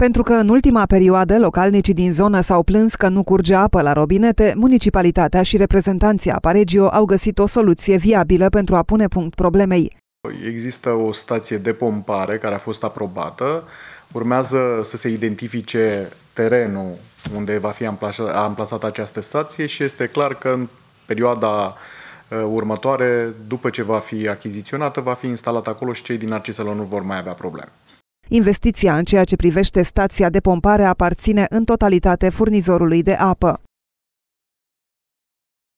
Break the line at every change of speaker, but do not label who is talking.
Pentru că în ultima perioadă localnicii din zonă s-au plâns că nu curge apă la robinete, municipalitatea și reprezentanții Aparegio au găsit o soluție viabilă pentru a pune punct problemei.
Există o stație de pompare care a fost aprobată, urmează să se identifice terenul unde va fi amplasat, această stație și este clar că în perioada uh, următoare, după ce va fi achiziționată, va fi instalată acolo și cei din Arcisalonul nu vor mai avea probleme.
Investiția în ceea ce privește stația de pompare aparține în totalitate furnizorului de apă.